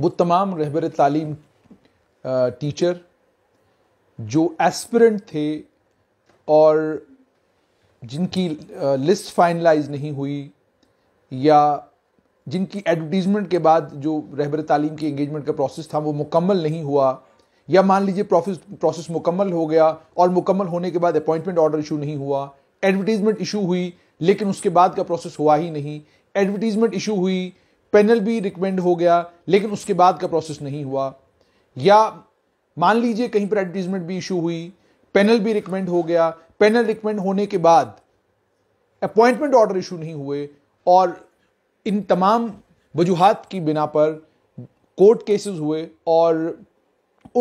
वो तमाम रहबर तालीम टीचर जो एस्पिरेंट थे और जिनकी लिस्ट फाइनलाइज नहीं हुई या जिनकी एडवर्टीजमेंट के बाद जो रहबर तालीम की एंगेजमेंट का प्रोसेस था वो मुकम्मल नहीं हुआ या मान लीजिए प्रोसेस प्रोसेस मुकम्मल हो गया और मुकम्मल होने के बाद अपॉइंटमेंट ऑर्डर इशू नहीं हुआ एडवर्टीजमेंट इशू हुई लेकिन उसके बाद का प्रोसेस हुआ ही नहीं एडवर्टीजमेंट इशू हुई पैनल भी रिकमेंड हो गया लेकिन उसके बाद का प्रोसेस नहीं हुआ या मान लीजिए कहीं पर एडवर्टीजमेंट भी इशू हुई पैनल भी रिकमेंड हो गया पैनल रिकमेंड होने के बाद अपॉइंटमेंट ऑर्डर इशू नहीं हुए और इन तमाम वजूहत की बिना पर कोर्ट केसेस हुए और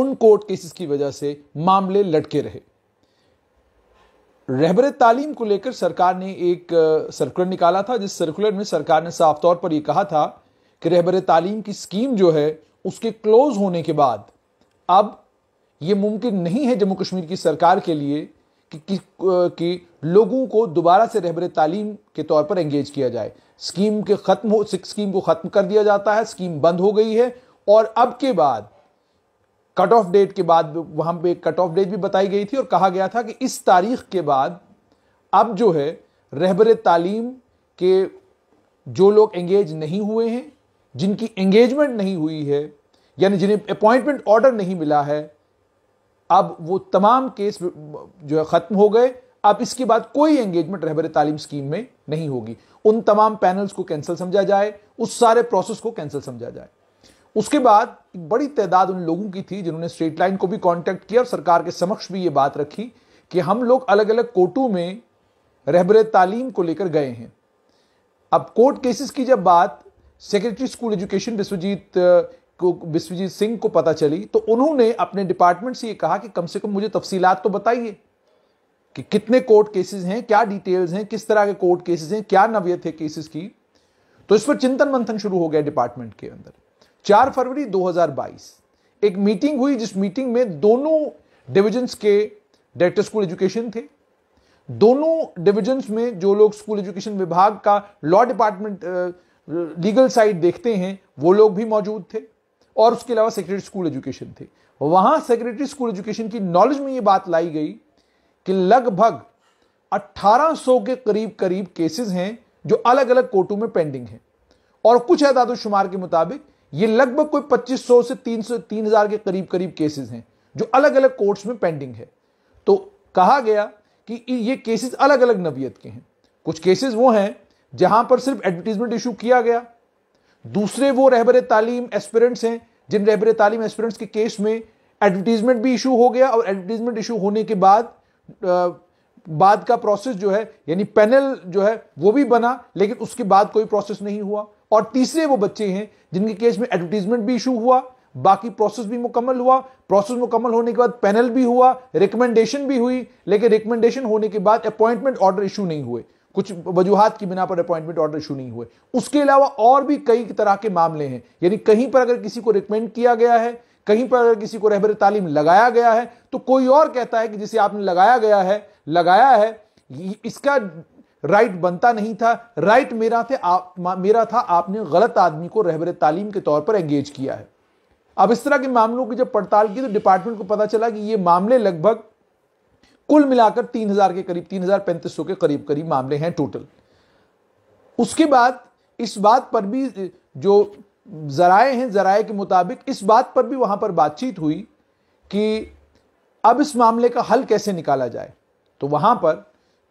उन कोर्ट केसेस की वजह से मामले लटके रहे रहबर तालीम को लेकर सरकार ने एक सर्कुलर निकाला था जिस सर्कुलर में सरकार ने साफ तौर पर यह कहा था कि रहबर तालीम की स्कीम जो है उसके क्लोज होने के बाद अब यह मुमकिन नहीं है जम्मू कश्मीर की सरकार के लिए कि, कि, कि लोगों को दोबारा से रहबर तालीम के तौर पर एंगेज किया जाए स्कीम के ख़त्म हो स्कीम को ख़त्म कर दिया जाता है स्कीम बंद हो गई है और अब के बाद कट ऑफ डेट के बाद वहाँ पे कट ऑफ डेट भी बताई गई थी और कहा गया था कि इस तारीख के बाद अब जो है रहबर तालीम के जो लोग एंगेज नहीं हुए हैं जिनकी एंगेजमेंट नहीं हुई है यानी जिन्हें अपॉइंटमेंट ऑर्डर नहीं मिला है अब वो तमाम केस जो है ख़त्म हो गए अब इसके बाद कोई एंगेजमेंट रहबर तालीम स्कीम में नहीं होगी उन तमाम पैनल्स को कैंसिल समझा जाए उस सारे प्रोसेस को कैंसिल समझा जाए उसके बाद एक बड़ी तादाद उन लोगों की थी जिन्होंने स्ट्रेट लाइन को भी कांटेक्ट किया और सरकार के समक्ष भी ये बात रखी कि हम लोग अलग अलग कोर्टों में रहबर तालीम को लेकर गए हैं अब कोर्ट केसेस की जब बात सेक्रेटरी स्कूल एजुकेशन विश्वजीत को विश्वजीत सिंह को पता चली तो उन्होंने अपने डिपार्टमेंट से ये कहा कि कम से कम मुझे तफसीलात तो बताइए कि कितने कोर्ट केसेस हैं क्या डिटेल्स हैं किस तरह के कोर्ट केसेस हैं क्या नवियत है केसेस की तो इस पर चिंतन मंथन शुरू हो गया डिपार्टमेंट के अंदर 4 फरवरी 2022 एक मीटिंग हुई जिस मीटिंग में दोनों डिविजन्स के डायरेक्टर स्कूल एजुकेशन थे दोनों डिविजन्स में जो लोग स्कूल एजुकेशन विभाग का लॉ डिपार्टमेंट लीगल साइड देखते हैं वो लोग भी मौजूद थे और उसके अलावा सेक्रेटरी स्कूल एजुकेशन थे वहां सेक्रेटरी स्कूल एजुकेशन की नॉलेज में ये बात लाई गई कि लगभग 1800 के करीब करीब केसेस हैं जो अलग अलग कोर्टों में पेंडिंग हैं और कुछ अदादोशुमार के मुताबिक ये लगभग कोई 2500 से 300 3000 के करीब करीब केसेस हैं जो अलग अलग कोर्ट्स में पेंडिंग है तो कहा गया कि ये केसेस अलग अलग नबीयत के हैं कुछ केसेस वो हैं जहां पर सिर्फ एडवर्टीजमेंट इशू किया गया दूसरे वो रहबर तालीम एस्पिरेंट्स हैं जिन रहबर तालीम एस्पिरेंट्स के केस में एडवर्टीजमेंट भी इशू हो गया और एडवर्टीजमेंट इशू होने के बाद बाद का प्रोसेस जो है यानी पैनल जो है वो भी बना लेकिन उसके बाद कोई प्रोसेस नहीं हुआ और तीसरे वो बच्चे हैं जिनके केस में एडवर्टीजमेंट भी इशू हुआ बाकी प्रोसेस भी मुकम्मल हुआ प्रोसेस मुकम्मल होने के बाद पैनल भी हुआ रिकमेंडेशन भी हुई लेकिन रिकमेंडेशन होने के बाद अपॉइंटमेंट ऑर्डर इशू नहीं हुए कुछ वजूहत की बिना पर अपॉइंटमेंट ऑर्डर इशू नहीं हुए उसके अलावा और भी कई तरह के मामले हैं यानी कहीं पर अगर किसी को रिकमेंड किया गया है कहीं पर अगर किसी को रहबर तालीम लगाया गया है तो कोई और कहता है कि जिसे आपने लगाया गया है लगाया है इसका राइट बनता नहीं था राइट मेरा थे आप मेरा था आपने गलत आदमी को रहबर तालीम के तौर पर एंगेज किया है अब इस तरह के मामलों की जब पड़ताल की तो डिपार्टमेंट को पता चला कि ये मामले लगभग कुल मिलाकर तीन हजार के करीब तीन हजार पैंतीस सौ के करीब करीब मामले हैं टोटल उसके बाद इस बात पर भी जो जराए हैं जराए के मुताबिक इस बात पर भी वहां पर बातचीत हुई कि अब इस मामले का हल कैसे निकाला जाए तो वहां पर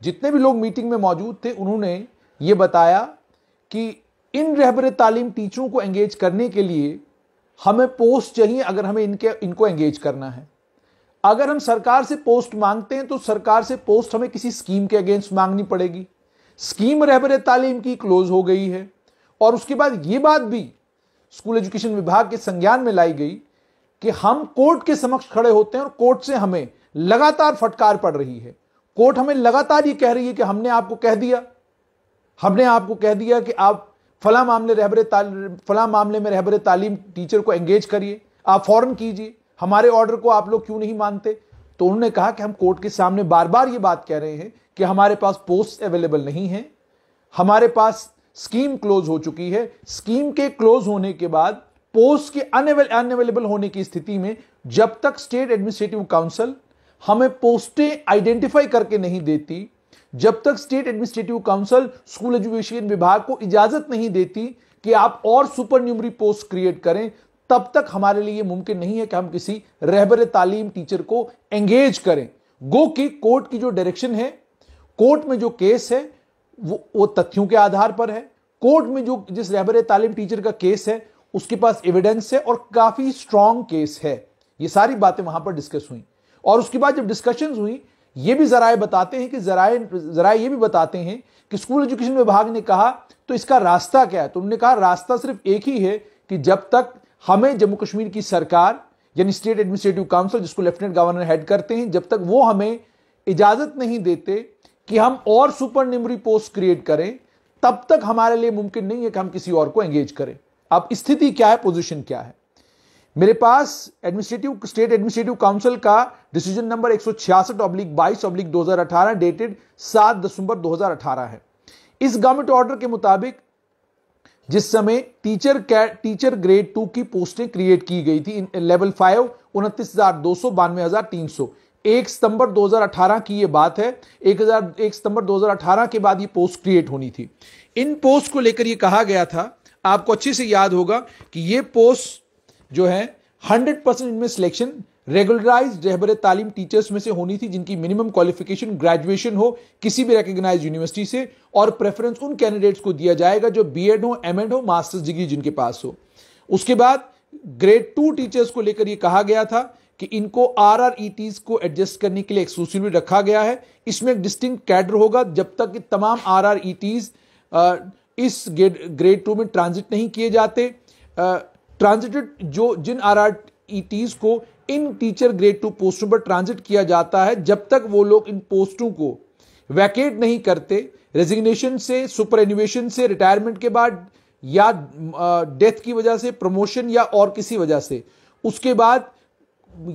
जितने भी लोग मीटिंग में मौजूद थे उन्होंने ये बताया कि इन रहबर तालीम टीचरों को एंगेज करने के लिए हमें पोस्ट चाहिए अगर हमें इनके इनको एंगेज करना है अगर हम सरकार से पोस्ट मांगते हैं तो सरकार से पोस्ट हमें किसी स्कीम के अगेंस्ट मांगनी पड़ेगी स्कीम रहबर तालीम की क्लोज हो गई है और उसके बाद ये बात भी स्कूल एजुकेशन विभाग के संज्ञान में लाई गई कि हम कोर्ट के समक्ष खड़े होते हैं और कोर्ट से हमें लगातार फटकार पड़ रही है कोर्ट हमें लगातार ये कह रही है कि हमने आपको कह दिया हमने आपको कह दिया कि आप फला मामले रहबरे फला मामले में रहबरे तालीम टीचर को एंगेज करिए आप फौरन कीजिए हमारे ऑर्डर को आप लोग क्यों नहीं मानते तो उन्होंने कहा कि हम कोर्ट के सामने बार बार ये बात कह रहे हैं कि हमारे पास पोस्ट अवेलेबल नहीं है हमारे पास स्कीम क्लोज हो चुकी है स्कीम के क्लोज होने के बाद पोस्ट के अनअवेलेबल होने की स्थिति में जब तक स्टेट एडमिनिस्ट्रेटिव काउंसिल हमें पोस्टें आइडेंटिफाई करके नहीं देती जब तक state administrative council school education विभाग को इजाजत नहीं देती कि आप और सुपर न्यूमरी पोस्ट क्रिएट करें तब तक हमारे लिए मुमकिन नहीं है कि हम किसी रहबर तालीम टीचर को एंगेज करें गो कि कोर्ट की जो डायरेक्शन है कोर्ट में जो केस है वो वो तथ्यों के आधार पर है कोर्ट में जो जिस रहबर तालीम टीचर का केस है उसके पास एविडेंस है और काफी स्ट्रांग केस है ये सारी बातें वहां पर डिस्कस हुई और उसके बाद जब डिस्कशन हुई ये भी जराए बताते हैं कि जराए जराए ये भी बताते हैं कि स्कूल एजुकेशन विभाग ने कहा तो इसका रास्ता क्या है तो उन्होंने कहा रास्ता सिर्फ एक ही है कि जब तक हमें जम्मू कश्मीर की सरकार यानी स्टेट एडमिनिस्ट्रेटिव काउंसिल जिसको लेफ्टिनेंट गवर्नर हेड करते हैं जब तक वो हमें इजाजत नहीं देते कि हम और सुपर निमरी पोस्ट क्रिएट करें तब तक हमारे लिए मुमकिन नहीं है कि हम किसी और को एंगेज करें अब स्थिति क्या है पोजिशन क्या है मेरे पास एडमिनिस्ट्रेटिव स्टेट एडमिनिस्ट्रेटिव काउंसिल का डिसीजन नंबर एक सौ छियासठ ऑब्लिक बाईस ऑब्लिक दो डेटेड सात दिसंबर 2018 है इस गवर्नमेंट ऑर्डर के मुताबिक जिस समय टीचर टीचर ग्रेड टू की पोस्टें क्रिएट की गई थी लेवल फाइव उनतीस हजार दो सौ बानवे हजार तीन सौ एक सितंबर 2018 की यह बात है एक हजार एक सितंबर 2018 के बाद ये पोस्ट क्रिएट होनी थी इन पोस्ट को लेकर यह कहा गया था आपको अच्छे से याद होगा कि ये पोस्ट जो है हंड्रेड परसेंट इनमें selection regularise Rehbar Taleem teachers में से होनी थी जिनकी मिनिमम क्वालिफिकेशन ग्रेजुएशन हो किसी भी रिकग्नाइज यूनिवर्सिटी से और प्रेफरेंस उन कैंडिडेट्स को दिया जाएगा जो बी हो एमएड हो मास्टर्स डिग्री जिनके पास हो उसके बाद ग्रेड टू टीचर्स को लेकर यह कहा गया था कि इनको आर आर e को एडजस्ट करने के लिए एक्सक्लूसिवली रखा गया है इसमें एक डिस्टिंग कैडर होगा जब तक कि तमाम आर आर e इस ग्रेड टू में ट्रांजिट नहीं किए जाते ट्रांजिटेड जो जिन आर आर को इन टीचर ग्रेड टू पोस्टों पर ट्रांजिट किया जाता है जब तक वो लोग इन पोस्टों को वैकेट नहीं करते रेजिग्नेशन से सुपर एनिवेशन से रिटायरमेंट के बाद या डेथ की वजह से प्रमोशन या और किसी वजह से उसके बाद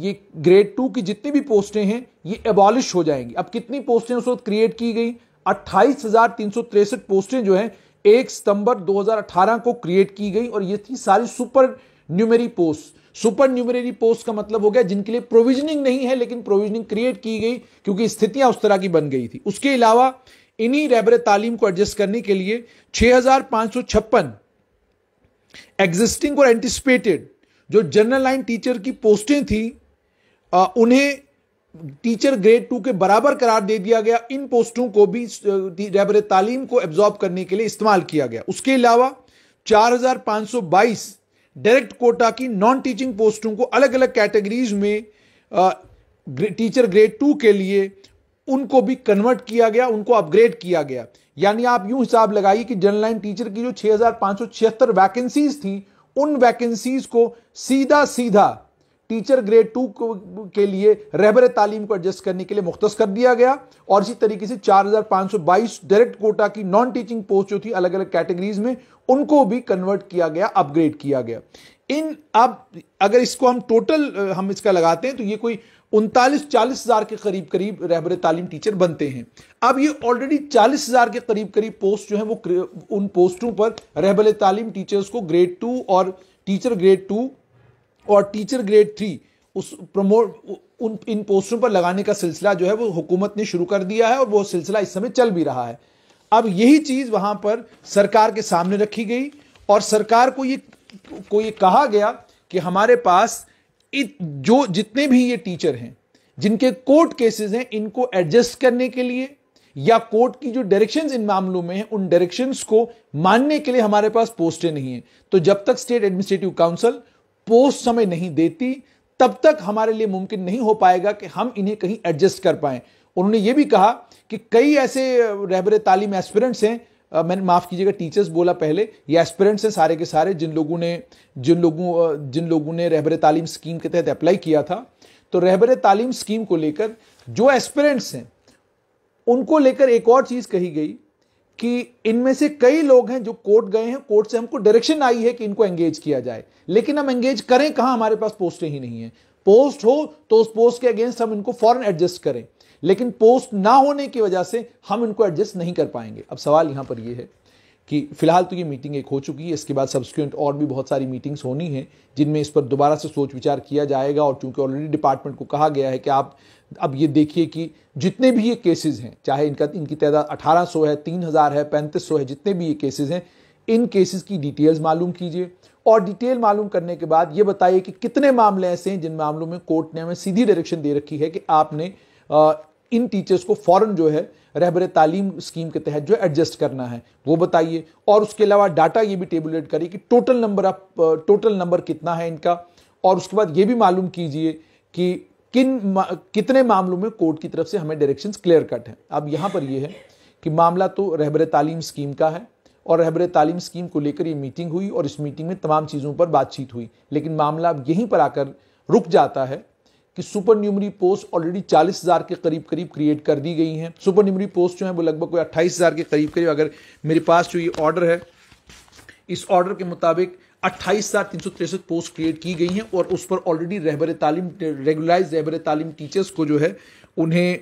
ये ग्रेड टू की जितनी भी पोस्टें हैं ये एबॉलिश हो जाएंगी अब कितनी पोस्टें उस वक्त क्रिएट की गई अट्ठाईस पोस्टें जो हैं एक सितंबर 2018 को क्रिएट की गई और ये थी सारी supernumerary post supernumerary post का मतलब हो गया जिनके लिए प्रोविजनिंग नहीं है लेकिन प्रोविजनिंग क्रिएट की गई क्योंकि स्थितियां उस तरह की बन गई थी उसके अलावा इन्हीं रेबर तालीम को एडजस्ट करने के लिए छह एग्जिस्टिंग और एंटिसिपेटेड जो जनरल लाइन टीचर की पोस्टें थी उन्हें टीचर ग्रेड टू के बराबर करार दे दिया गया इन पोस्टों को भी रैबर तालीम को एब्जॉर्ब करने के लिए इस्तेमाल किया गया उसके अलावा 4522 डायरेक्ट कोटा की नॉन टीचिंग पोस्टों को अलग अलग कैटेगरीज में टीचर ग्रेड टू के लिए उनको भी कन्वर्ट किया गया उनको अपग्रेड किया गया यानी आप यूं हिसाब लगाइए कि जनरल लाइन टीचर की जो छह वैकेंसीज थी उन वैकेंसीज को सीधा सीधा टीचर ग्रेड टू के लिए रहबर तालीम को एडजस्ट करने के लिए मुख्त कर दिया गया और इसी तरीके से 4,522 डायरेक्ट कोटा की नॉन टीचिंग पोस्ट जो थी अलग अलग कैटेगरीज में उनको भी कन्वर्ट किया गया अपग्रेड किया गया इन अब अगर इसको हम टोटल हम इसका लगाते हैं तो ये कोई उनतालीस चालीस हजार के करीब करीब रहबर तालीम टीचर बनते हैं अब ये ऑलरेडी चालीस हजार के करीब करीब पोस्ट जो है वो उन पोस्टों पर रहबर तालीम टीचर्स को ग्रेड टू और टीचर ग्रेड टू और टीचर ग्रेड थ्री उस प्रमोट उन इन पोस्टों पर लगाने का सिलसिला जो है वो हुकूमत ने शुरू कर दिया है और वो सिलसिला इस समय चल भी रहा है अब यही चीज़ वहाँ पर सरकार के सामने रखी गई और सरकार को ये को ये कहा गया कि हमारे पास इत, जो जितने भी ये टीचर हैं जिनके कोर्ट केसेस हैं इनको एडजस्ट करने के लिए या कोर्ट की जो डायरेक्शंस इन मामलों में हैं उन डायरेक्शंस को मानने के लिए हमारे पास पोस्टें नहीं हैं तो जब तक स्टेट एडमिनिस्ट्रेटिव काउंसिल पोस्ट समय नहीं देती तब तक हमारे लिए मुमकिन नहीं हो पाएगा कि हम इन्हें कहीं एडजस्ट कर पाए उन्होंने ये भी कहा कि कई ऐसे रहबरे तालीम एस्पिरेंट्स हैं मैंने माफ़ कीजिएगा टीचर्स बोला पहले ये एस्पिरेंट्स हैं सारे के सारे जिन लोगों ने जिन लोगों जिन लोगों ने रहबर तालीम स्कीम के तहत अप्लाई किया था तो रहबर तालीम स्कीम को लेकर जो एस्पिरेंट्स हैं उनको लेकर एक और चीज़ कही गई कि इनमें से कई लोग हैं जो कोर्ट गए हैं कोर्ट से हमको डायरेक्शन आई है कि इनको एंगेज किया जाए लेकिन हम एंगेज करें कहां हमारे पास पोस्टें ही नहीं है पोस्ट हो तो उस पोस्ट के अगेंस्ट हम इनको फॉरन एडजस्ट करें लेकिन पोस्ट ना होने की वजह से हम इनको एडजस्ट नहीं कर पाएंगे अब सवाल यहां पर यह है कि फिलहाल तो ये मीटिंग एक हो चुकी है इसके बाद सब्सिक्वेंट और भी बहुत सारी मीटिंग्स होनी हैं जिनमें इस पर दोबारा से सोच विचार किया जाएगा और चूंकि ऑलरेडी डिपार्टमेंट को कहा गया है कि आप अब ये देखिए कि जितने भी ये केसेस हैं चाहे इनका इनकी तादाद अठारह है तीन है पैंतीस है जितने भी ये केसेज हैं इन केसेस की डिटेल्स मालूम कीजिए और डिटेल मालूम करने के बाद ये बताइए कि कितने मामले ऐसे हैं जिन मामलों में कोर्ट ने हमें सीधी डायरेक्शन दे रखी है कि आपने इन टीचर्स को फ़ौरन जो है रहबर तालीम स्कीम के तहत जो एडजस्ट करना है वो बताइए और उसके अलावा डाटा ये भी टेबुलेट करिए कि टोटल नंबर आप टोटल नंबर कितना है इनका और उसके बाद ये भी मालूम कीजिए कि किन कितने मामलों में कोर्ट की तरफ से हमें डायरेक्शन क्लियर कट हैं अब यहाँ पर यह है कि मामला तो रहबर तालीम स्कीम का है और रहबर तालीम स्कीम को लेकर ये मीटिंग हुई और इस मीटिंग में तमाम चीज़ों पर बातचीत हुई लेकिन मामला अब यहीं पर आकर रुक जाता है कि सुपर न्यूमरी पोस्ट ऑलरेडी चालीस हजार के करीब करीब क्रिएट कर दी गई हैं सुपर न्यूमरी पोस्ट जो है वो लगभग कोई अट्ठाईस हजार के करीब करीब अगर मेरे पास जो ये ऑर्डर है इस ऑर्डर के मुताबिक अट्ठाईस हजार तीन सौ तिरसठ पोस्ट क्रिएट की गई हैं और उस पर ऑलरेडी रहबर तालीम रेगुलराइज रहबर तालीम टीचर्स को जो है उन्हें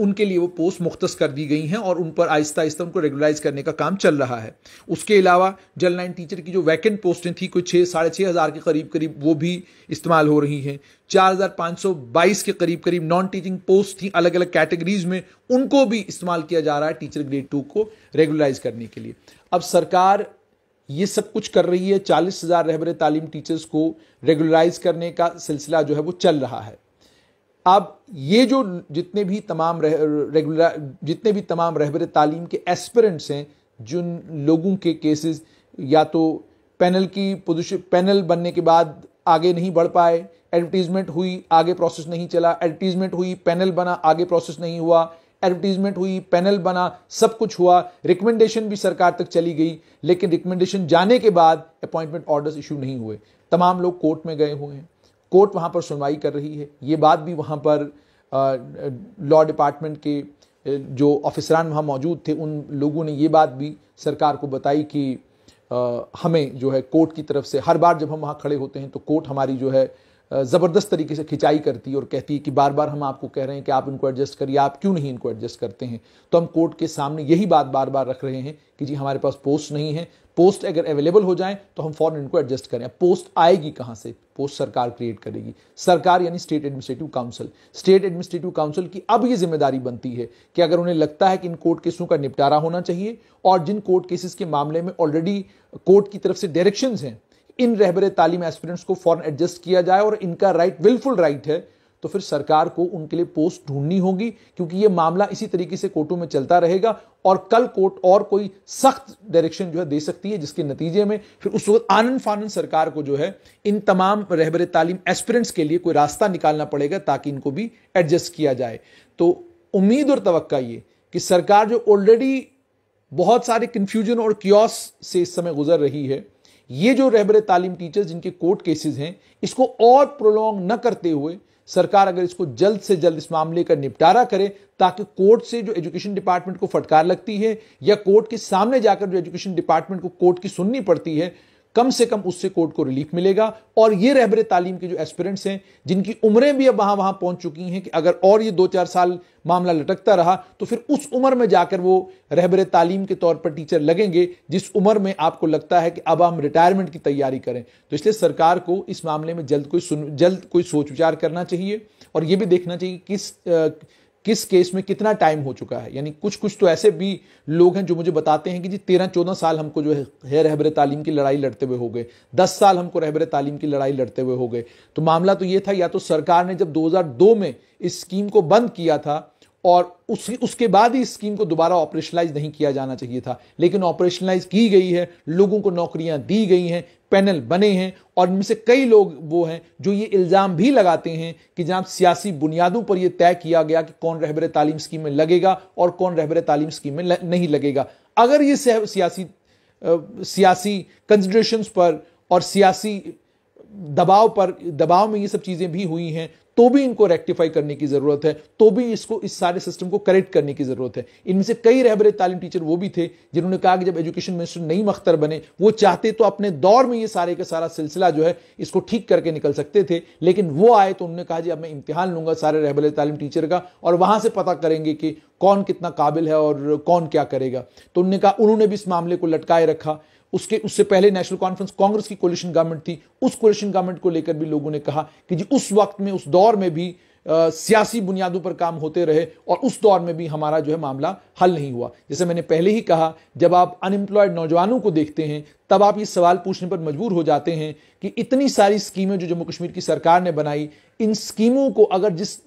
उनके लिए वो पोस्ट मुख्त कर दी गई हैं और उन पर आहिस्ता आहिस्ता उनको रेगुलराइज करने का काम चल रहा है उसके अलावा जल लाइन टीचर की जो वैकेंट पोस्टें थी कोई छः साढ़े छः हज़ार के करीब करीब वो भी इस्तेमाल हो रही हैं चार हज़ार पाँच सौ बाईस के करीब करीब नॉन टीचिंग पोस्ट थी अलग अलग कैटेगरीज में उनको भी इस्तेमाल किया जा रहा है टीचर ग्रेड टू को रेगुलराइज करने के लिए अब सरकार ये सब कुछ कर रही है चालीस हज़ार रहबर तालीम टीचर्स को रेगुलराइज करने का सिलसिला जो है वो चल रहा है अब ये जो जितने भी तमाम रेगुलर जितने भी तमाम रहबर तालीम के एस्परेंट्स हैं जिन लोगों के केसेस या तो पैनल की पोजिशन पैनल बनने के बाद आगे नहीं बढ़ पाए एडवर्टीजमेंट हुई आगे प्रोसेस नहीं चला एडवर्टीजमेंट हुई पैनल बना आगे प्रोसेस नहीं हुआ एडवर्टीजमेंट हुई पैनल बना सब कुछ हुआ रिकमेंडेशन भी सरकार तक चली गई लेकिन रिकमेंडेशन जाने के बाद अपॉइंटमेंट ऑर्डर्स इशू नहीं हुए तमाम लोग कोर्ट में गए हुए हैं कोर्ट वहाँ पर सुनवाई कर रही है ये बात भी वहाँ पर लॉ डिपार्टमेंट के जो ऑफिसरान वहाँ मौजूद थे उन लोगों ने ये बात भी सरकार को बताई कि आ, हमें जो है कोर्ट की तरफ से हर बार जब हम वहाँ खड़े होते हैं तो कोर्ट हमारी जो है ज़बरदस्त तरीके से खिंचाई करती है और कहती है कि बार बार हम आपको कह रहे हैं कि आप इनको एडजस्ट करिए आप क्यों नहीं इनको एडजस्ट करते हैं तो हम कोर्ट के सामने यही बात बार बार रख रहे हैं कि जी हमारे पास पोस्ट नहीं है पोस्ट अगर अवेलेबल हो जाए तो हम फॉरन इनको एडजस्ट करें पोस्ट आएगी कहाँ से पोस्ट सरकार क्रिएट करेगी सरकार यानी state administrative council state administrative council की अब ये जिम्मेदारी बनती है कि अगर उन्हें लगता है कि इन कोर्ट केसों का निपटारा होना चाहिए और जिन कोर्ट केसेस के मामले में ऑलरेडी कोर्ट की तरफ से डायरेक्शंस हैं इन रहबर तालीम एस्पिरेंट्स को फॉरन एडजस्ट किया जाए और इनका राइट विलफुल राइट है तो फिर सरकार को उनके लिए पोस्ट ढूंढनी होगी क्योंकि ये मामला इसी तरीके से कोर्टों में चलता रहेगा और कल कोर्ट और कोई सख्त डायरेक्शन जो है दे सकती है जिसके नतीजे में फिर उस वक्त आनंद फानंद सरकार को जो है इन तमाम रहबर तालीम एस्पिरेंट्स के लिए कोई रास्ता निकालना पड़ेगा ताकि इनको भी एडजस्ट किया जाए तो उम्मीद और तवक्का ये कि सरकार जो ऑलरेडी बहुत सारे कंफ्यूजन और क्योस से इस समय गुजर रही है ये जो रह तालीम टीचर्स जिनके कोर्ट केसेस हैं इसको और प्रोलोंग न करते हुए सरकार अगर इसको जल्द से जल्द इस मामले का निपटारा करे ताकि कोर्ट से जो एजुकेशन डिपार्टमेंट को फटकार लगती है या कोर्ट के सामने जाकर जो एजुकेशन डिपार्टमेंट को कोर्ट की सुननी पड़ती है कम से कम उससे कोर्ट को रिलीफ मिलेगा और ये रहबर तालीम के जो एस्पिरेंट्स हैं जिनकी उम्रें भी अब वहां वहां पहुंच चुकी हैं कि अगर और ये दो चार साल मामला लटकता रहा तो फिर उस उम्र में जाकर वो रहबर तालीम के तौर पर टीचर लगेंगे जिस उम्र में आपको लगता है कि अब हम रिटायरमेंट की तैयारी करें तो इसलिए सरकार को इस मामले में जल्द कोई जल्द कोई सोच विचार करना चाहिए और यह भी देखना चाहिए किस किस केस में कितना टाइम हो चुका है यानी कुछ कुछ तो ऐसे भी लोग हैं जो मुझे बताते हैं कि जी तेरह चौदह साल हमको जो है रहबर तालीम की लड़ाई लड़ते हुए हो गए दस साल हमको रहबर तालीम की लड़ाई लड़ते हुए हो गए तो मामला तो ये था या तो सरकार ने जब 2002 में इस स्कीम को बंद किया था और उस उसके बाद ही स्कीम को दोबारा ऑपरेशनलाइज नहीं किया जाना चाहिए था लेकिन ऑपरेशनलाइज की गई है लोगों को नौकरियां दी गई हैं पैनल बने हैं और इनमें से कई लोग वो हैं जो ये इल्ज़ाम भी लगाते हैं कि जनाब सियासी बुनियादों पर यह तय किया गया कि कौन रहबर तालीम स्कीम में लगेगा और कौन रहबर तालीम स्कीम में नहीं लगेगा अगर ये सियासी सियासी कंसिड्रेशन पर और सियासी दबाव पर दबाव में ये सब चीज़ें भी हुई हैं तो भी इनको रेक्टिफाई करने की ज़रूरत है तो भी इसको इस सारे सिस्टम को करेक्ट करने की ज़रूरत है इनमें से कई रहबरे तालीम टीचर वो भी थे जिन्होंने कहा कि जब एजुकेशन मिनिस्टर नईम अख्तर बने वो चाहते तो अपने दौर में ये सारे का सारा सिलसिला जो है इसको ठीक करके निकल सकते थे लेकिन वो आए तो उन्होंने कहा जी अब मैं इम्तिहान लूंगा सारे रहबर तालीम टीचर का और वहां से पता करेंगे कि कौन कितना काबिल है और कौन क्या करेगा तो उन्होंने कहा उन्होंने भी इस मामले को लटकाए रखा उसके उससे पहले नेशनल कॉन्फ्रेंस कांग्रेस की कोलिशन गवर्नमेंट थी उस कोलिशन गवर्नमेंट को लेकर भी लोगों ने कहा कि जी उस वक्त में उस दौर में भी आ, सियासी बुनियादों पर काम होते रहे और उस दौर में भी हमारा जो है मामला हल नहीं हुआ जैसे मैंने पहले ही कहा जब आप अनएम्प्लॉयड नौजवानों को देखते हैं तब आप ये सवाल पूछने पर मजबूर हो जाते हैं कि इतनी सारी स्कीमें जो जम्मू कश्मीर की सरकार ने बनाई इन स्कीमों को अगर जिस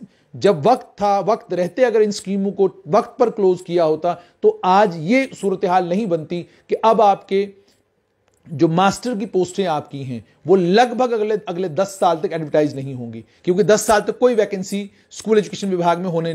जब वक्त था वक्त रहते अगर इन स्कीमों को वक्त पर क्लोज किया होता तो आज ये सूरत हाल नहीं बनती कि अब आपके जो मास्टर की पोस्टें आपकी हैं वो लगभग अगले अगले दस साल तक एडवर्टाइज नहीं होंगी क्योंकि दस साल तक कोई वैकेंसी स्कूल एजुकेशन विभाग में होने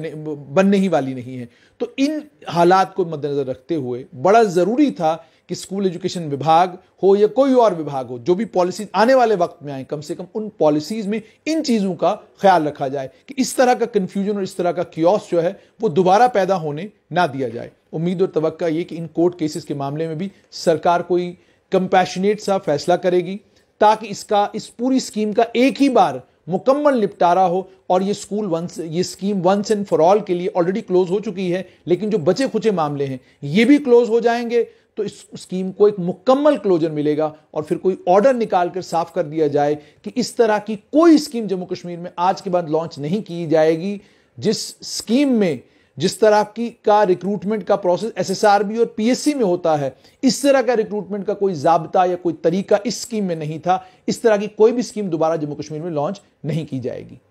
बनने ही वाली नहीं है तो इन हालात को मद्देनजर रखते हुए बड़ा ज़रूरी था कि स्कूल एजुकेशन विभाग हो या कोई और विभाग हो जो भी पॉलिसी आने वाले वक्त में आए कम से कम उन पॉलिसीज में इन चीज़ों का ख्याल रखा जाए कि इस तरह का कंफ्यूजन और इस तरह का क्योस जो है वो दोबारा पैदा होने ना दिया जाए उम्मीद और तवक्का ये कि इन कोर्ट केसेस के मामले में भी सरकार कोई कंपैशनेट सा फैसला करेगी ताकि इसका इस पूरी स्कीम का एक ही बार मुकम्मल निपटारा हो और ये स्कूल वंस ये scheme once and for all के लिए ऑलरेडी क्लोज हो चुकी है लेकिन जो बचे खुचे मामले हैं ये भी क्लोज हो जाएंगे तो इस स्कीम को एक मुकम्मल क्लोजर मिलेगा और फिर कोई ऑर्डर निकाल कर साफ कर दिया जाए कि इस तरह की कोई स्कीम जम्मू कश्मीर में आज के बाद लॉन्च नहीं की जाएगी जिस स्कीम में जिस तरह की का रिक्रूटमेंट का प्रोसेस एसएसआरबी और पीएससी में होता है इस तरह का रिक्रूटमेंट का कोई जाबता या कोई तरीका इस स्कीम में नहीं था इस तरह की कोई भी स्कीम दोबारा जम्मू कश्मीर में लॉन्च नहीं की जाएगी